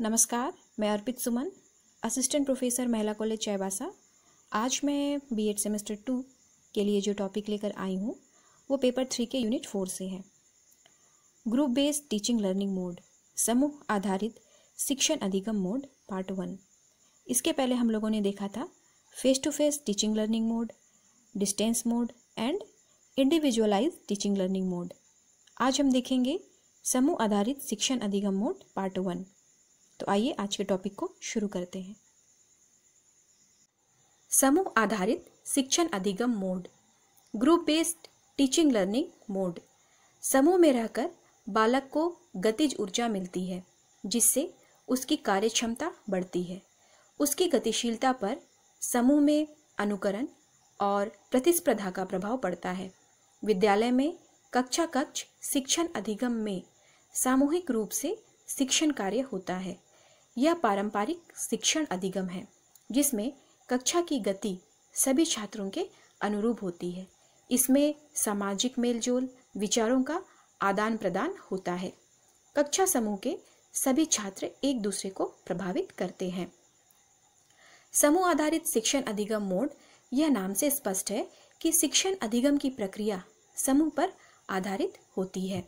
नमस्कार मैं Arpit Suman assistant professor महिला कॉलेज चाईबासा आज मैं बीएड सेमेस्टर टू के लिए जो टॉपिक लेकर आई हूँ वो पेपर थ्री के यूनिट फोर से है group based teaching learning mode समूह आधारित शिक्षण अधिगम मोड पार्ट वन इसके पहले हम लोगों ने देखा था face to face teaching learning mode distance mode and individualize teaching learning mode आज हम देखेंगे समूह आधारित शिक्षण अधिगम मोड पार्ट वन तो आइए आज के टॉपिक को शुरू करते हैं समूह आधारित शिक्षण अधिगम mode group based teaching learning mode समूह में रहकर बालक को गतिज ऊर्जा मिलती है जिससे उसकी कार्यक्षमता बढ़ती है उसकी गतिशीलता पर समूह में अनुकरण और प्रतिस्पर्धा का प्रभाव पड़ता है विद्यालय में कक्षा कक्ष शिक्षण अधिगम में सामूहिक रूप से शिक्षण कार्य होता है यह पारंपरिक शिक्षण अधिगम है जिसमें कक्षा की गति सभी छात्रों के अनुरूप होती है इसमें सामाजिक मेलजोल विचारों का आदान प्रदान होता है कक्षा समूह के सभी छात्र एक दूसरे को प्रभावित करते हैं समूह आधारित शिक्षण अधिगम मोड यह नाम से स्पष्ट है कि शिक्षण अधिगम की प्रक्रिया समूह पर आधारित होती है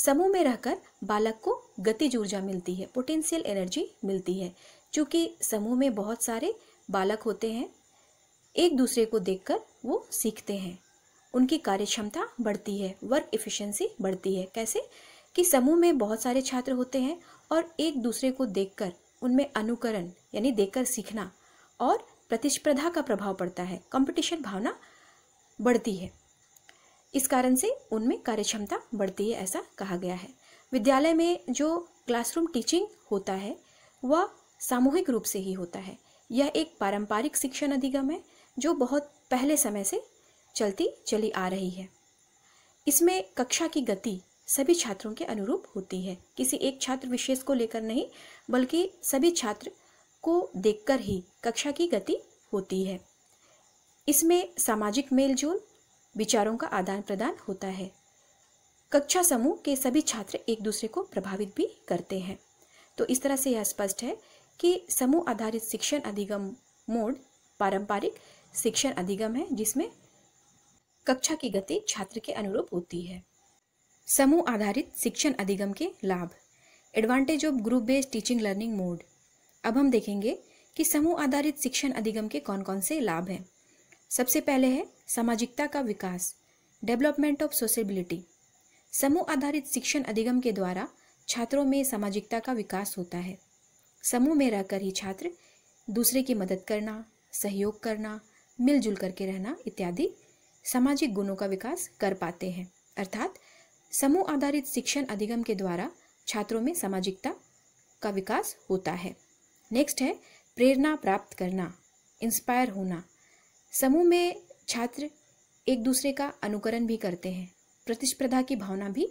समूह में रहकर बालक को गतिज ऊर्जा मिलती है पोटेंशियल एनर्जी मिलती है चूँकि समूह में बहुत सारे बालक होते हैं एक दूसरे को देखकर वो सीखते हैं उनकी कार्यक्षमता बढ़ती है वर्क इफ़िशेंसी बढ़ती है कैसे कि समूह में बहुत सारे छात्र होते हैं और एक दूसरे को देखकर उनमें अनुकरण यानी देखकर सीखना और प्रतिस्पर्धा का प्रभाव पड़ता है कंपटीशन भावना बढ़ती है इस कारण से उनमें कार्यक्षमता बढ़ती है ऐसा कहा गया है विद्यालय में जो क्लासरूम टीचिंग होता है वह सामूहिक रूप से ही होता है यह एक पारंपरिक शिक्षण अधिगम है जो बहुत पहले समय से चलती चली आ रही है इसमें कक्षा की गति सभी छात्रों के अनुरूप होती है किसी एक छात्र विशेष को लेकर नहीं बल्कि सभी छात्र को देखकर ही कक्षा की गति होती है इसमें सामाजिक मेलजोल विचारों का आदान प्रदान होता है कक्षा समूह के सभी छात्र एक दूसरे को प्रभावित भी करते हैं तो इस तरह से यह स्पष्ट है कि समूह आधारित शिक्षण अधिगम मोड पारंपरिक शिक्षण अधिगम है जिसमें कक्षा की गति छात्र के अनुरूप होती है समूह आधारित शिक्षण अधिगम के लाभ advantage of group based teaching learning mode अब हम देखेंगे कि समूह आधारित शिक्षण अधिगम के कौन कौन से लाभ हैं सबसे पहले है सामाजिकता का विकास डेवलपमेंट ऑफ सोशेबिलिटी समूह आधारित शिक्षण अधिगम के द्वारा छात्रों में सामाजिकता का विकास होता है समूह में रहकर ही छात्र दूसरे की मदद करना सहयोग करना मिलजुल करके रहना इत्यादि सामाजिक गुणों का विकास कर पाते हैं अर्थात समूह आधारित शिक्षण अधिगम के द्वारा छात्रों में सामाजिकता का विकास होता है नेक्स्ट है प्रेरणा प्राप्त करना इंस्पायर होना समूह में छात्र एक दूसरे का अनुकरण भी करते हैं प्रतिस्पर्धा की भावना भी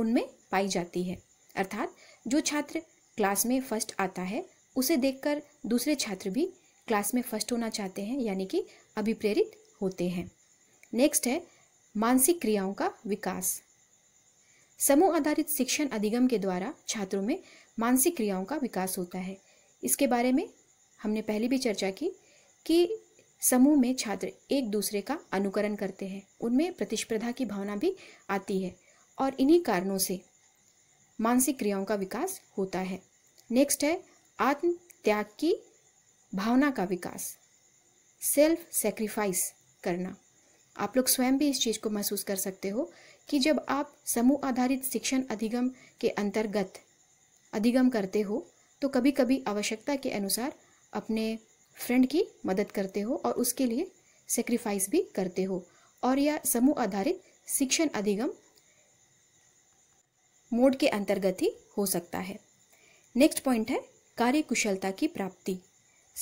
उनमें पाई जाती है अर्थात जो छात्र क्लास में फर्स्ट आता है उसे देखकर दूसरे छात्र भी क्लास में फर्स्ट होना चाहते हैं यानी कि अभिप्रेरित होते हैं नेक्स्ट है मानसिक क्रियाओं का विकास समूह आधारित शिक्षण अधिगम के द्वारा छात्रों में मानसिक क्रियाओं का विकास होता है इसके बारे में हमने पहले भी चर्चा की कि समूह में छात्र एक दूसरे का अनुकरण करते हैं उनमें प्रतिस्पर्धा की भावना भी आती है और इन्हीं कारणों से मानसिक क्रियाओं का विकास होता है नेक्स्ट है आत्म त्याग की भावना का विकास सेल्फ सेक्रीफाइस करना आप लोग स्वयं भी इस चीज़ को महसूस कर सकते हो कि जब आप समूह आधारित शिक्षण अधिगम के अंतर्गत अधिगम करते हो तो कभी कभी आवश्यकता के अनुसार अपने फ्रेंड की मदद करते हो और उसके लिए सेक्रीफाइस भी करते हो और यह समूह आधारित शिक्षण अधिगम मोड के अंतर्गत ही हो सकता है नेक्स्ट पॉइंट है कार्य कुशलता की प्राप्ति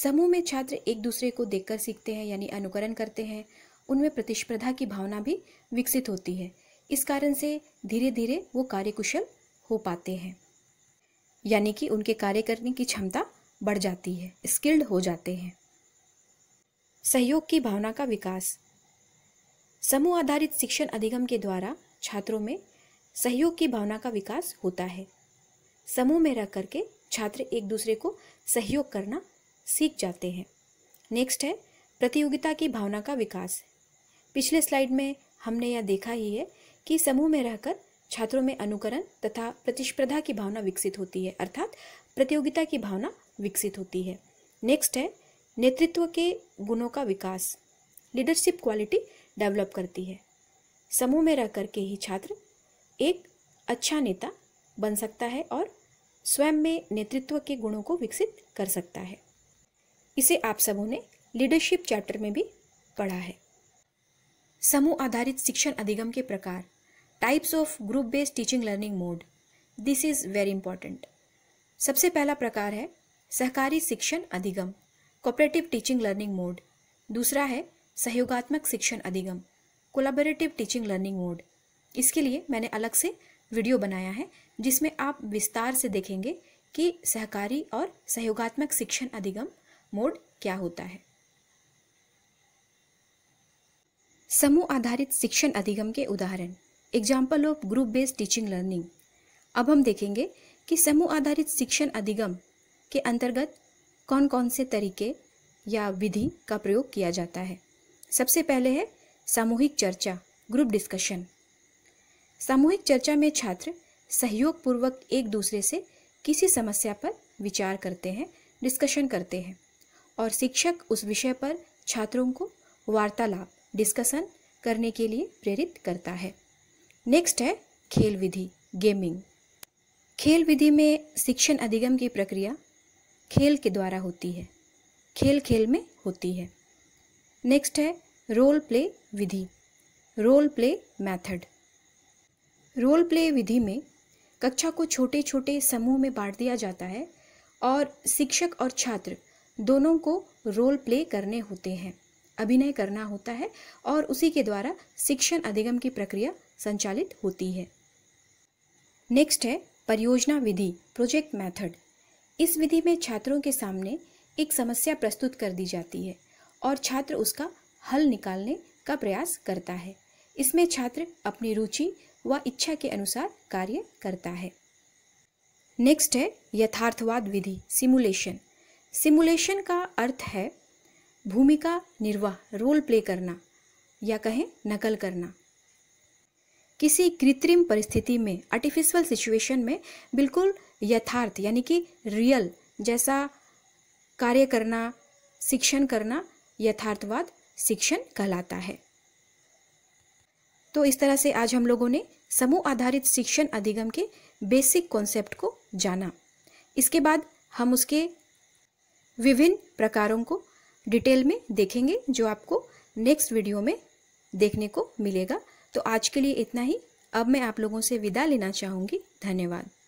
समूह में छात्र एक दूसरे को देखकर सीखते हैं यानी अनुकरण करते हैं उनमें प्रतिस्पर्धा की भावना भी विकसित होती है इस कारण से धीरे धीरे वो कार्यकुशल हो पाते हैं यानी कि उनके कार्य करने की क्षमता बढ़ जाती है स्किल्ड हो जाते हैं सहयोग की भावना का विकास समूह आधारित शिक्षण अधिगम के द्वारा छात्रों में सहयोग की भावना का विकास होता है समूह में रह करके छात्र एक दूसरे को सहयोग करना सीख जाते हैं नेक्स्ट है प्रतियोगिता की भावना का विकास पिछले स्लाइड में हमने यह देखा ही है कि समूह में रहकर छात्रों में अनुकरण तथा प्रतिस्पर्धा की भावना विकसित होती है अर्थात प्रतियोगिता की भावना विकसित होती है नेक्स्ट है नेतृत्व के गुणों का विकास लीडरशिप क्वालिटी डेवलप करती है समूह में रह करके ही छात्र एक अच्छा नेता बन सकता है और स्वयं में नेतृत्व के गुणों को विकसित कर सकता है इसे आप सबों ने लीडरशिप चैप्टर में भी पढ़ा है समूह आधारित शिक्षण अधिगम के प्रकार types of group based teaching learning mode this is very important सबसे पहला प्रकार है सहकारी शिक्षण अधिगम कोऑपरेटिव टीचिंग लर्निंग मोड दूसरा है सहयोगात्मक शिक्षण अधिगम कोलाबरेटिव टीचिंग लर्निंग मोड इसके लिए मैंने अलग से वीडियो बनाया है जिसमें आप विस्तार से देखेंगे कि सहकारी और सहयोगात्मक शिक्षण अधिगम मोड क्या होता है समूह आधारित शिक्षण अधिगम के उदाहरण example of group based teaching learning अब हम देखेंगे कि समूह आधारित शिक्षण अधिगम के अंतर्गत कौन कौन से तरीके या विधि का प्रयोग किया जाता है सबसे पहले है सामूहिक चर्चा ग्रुप डिस्कशन सामूहिक चर्चा में छात्र सहयोग पूर्वक एक दूसरे से किसी समस्या पर विचार करते हैं डिस्कशन करते हैं और शिक्षक उस विषय पर छात्रों को वार्तालाप डिस्कशन करने के लिए प्रेरित करता है नेक्स्ट है खेल विधि गेमिंग खेल विधि में शिक्षण अधिगम की प्रक्रिया खेल के द्वारा होती है खेल खेल में होती है नेक्स्ट है रोल प्ले विधि role play method role play विधि में कक्षा को छोटे छोटे समूह में बांट दिया जाता है और शिक्षक और छात्र दोनों को रोल प्ले करने होते हैं अभिनय करना होता है और उसी के द्वारा शिक्षण अधिगम की प्रक्रिया संचालित होती है नेक्स्ट है परियोजना विधि प्रोजेक्ट मेथड इस विधि में छात्रों के सामने एक समस्या प्रस्तुत कर दी जाती है और छात्र उसका हल निकालने का प्रयास करता है इसमें छात्र अपनी रुचि व इच्छा के अनुसार कार्य करता है नेक्स्ट है यथार्थवाद विधि सिमुलेशन सिमुलेशन का अर्थ है भूमिका निर्वाह रोल प्ले करना या कहें नकल करना किसी कृत्रिम परिस्थिति में आर्टिफिशियल सिचुएशन में बिल्कुल यथार्थ यानी कि रियल जैसा कार्य करना शिक्षण करना यथार्थवाद शिक्षण कहलाता है तो इस तरह से आज हम लोगों ने समूह आधारित शिक्षण अधिगम के बेसिक कॉन्सेप्ट को जाना इसके बाद हम उसके विभिन्न प्रकारों को डिटेल में देखेंगे जो आपको नेक्स्ट वीडियो में देखने को मिलेगा तो आज के लिए इतना ही अब मैं आप लोगों से विदा लेना चाहूँगी धन्यवाद